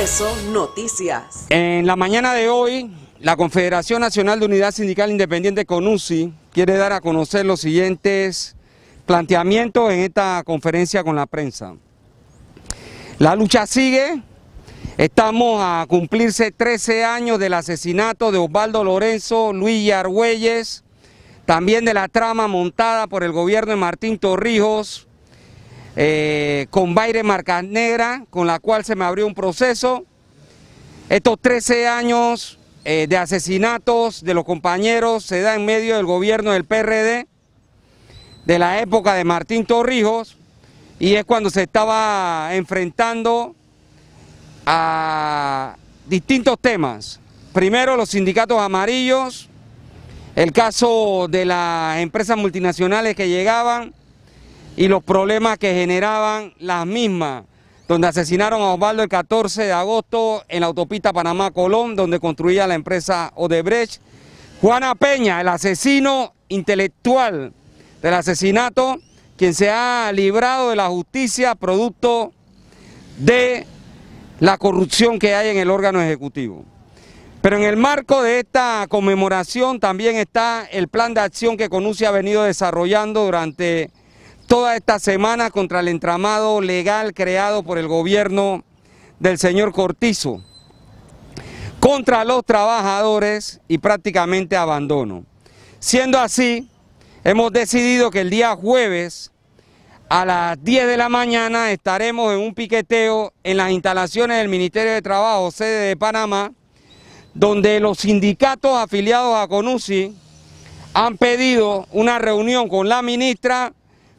eso Noticias. En la mañana de hoy, la Confederación Nacional de Unidad Sindical Independiente CONUSI quiere dar a conocer los siguientes planteamientos en esta conferencia con la prensa. La lucha sigue. Estamos a cumplirse 13 años del asesinato de Osvaldo Lorenzo, Luis Argüelles, también de la trama montada por el gobierno de Martín Torrijos eh, con Baire Marca Negra, con la cual se me abrió un proceso. Estos 13 años eh, de asesinatos de los compañeros se da en medio del gobierno del PRD, de la época de Martín Torrijos, y es cuando se estaba enfrentando a distintos temas. Primero los sindicatos amarillos, el caso de las empresas multinacionales que llegaban, y los problemas que generaban las mismas, donde asesinaron a Osvaldo el 14 de agosto en la autopista Panamá-Colón, donde construía la empresa Odebrecht. Juana Peña, el asesino intelectual del asesinato, quien se ha librado de la justicia producto de la corrupción que hay en el órgano ejecutivo. Pero en el marco de esta conmemoración también está el plan de acción que Conucia ha venido desarrollando durante toda esta semana contra el entramado legal creado por el gobierno del señor Cortizo, contra los trabajadores y prácticamente abandono. Siendo así, hemos decidido que el día jueves a las 10 de la mañana estaremos en un piqueteo en las instalaciones del Ministerio de Trabajo, sede de Panamá, donde los sindicatos afiliados a CONUSI han pedido una reunión con la ministra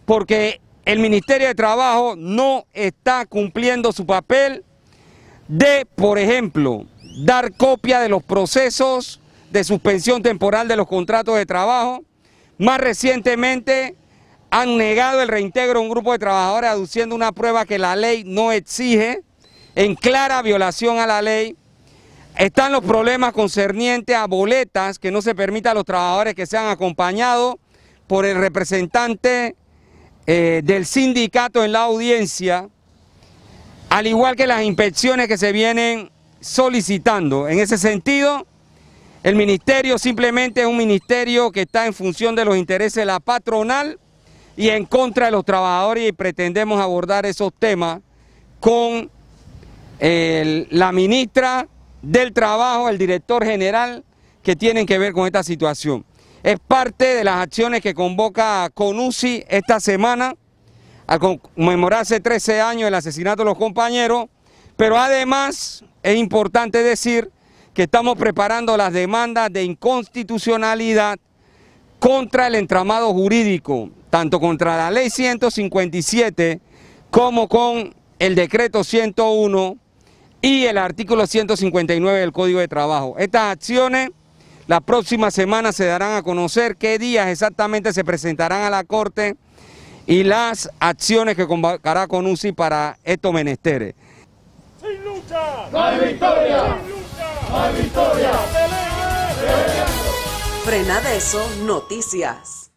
porque el Ministerio de Trabajo no está cumpliendo su papel de, por ejemplo, dar copia de los procesos de suspensión temporal de los contratos de trabajo. Más recientemente han negado el reintegro a un grupo de trabajadores aduciendo una prueba que la ley no exige, en clara violación a la ley. Están los problemas concernientes a boletas que no se permita a los trabajadores que sean acompañados por el representante eh, del sindicato en la audiencia, al igual que las inspecciones que se vienen solicitando. En ese sentido, el ministerio simplemente es un ministerio que está en función de los intereses de la patronal y en contra de los trabajadores y pretendemos abordar esos temas con la ministra del Trabajo, el director general, que tienen que ver con esta situación. Es parte de las acciones que convoca CONUSI esta semana a conmemorarse 13 años del asesinato de los compañeros, pero además es importante decir que estamos preparando las demandas de inconstitucionalidad contra el entramado jurídico, tanto contra la ley 157 como con el decreto 101 y el artículo 159 del Código de Trabajo. Estas acciones la próxima semana se darán a conocer qué días exactamente se presentarán a la Corte y las acciones que convocará con UCI para estos menesteres. ¡Sin lucha! ¡No hay victoria! ¡Sin lucha! ¡No hay victoria! eso Noticias.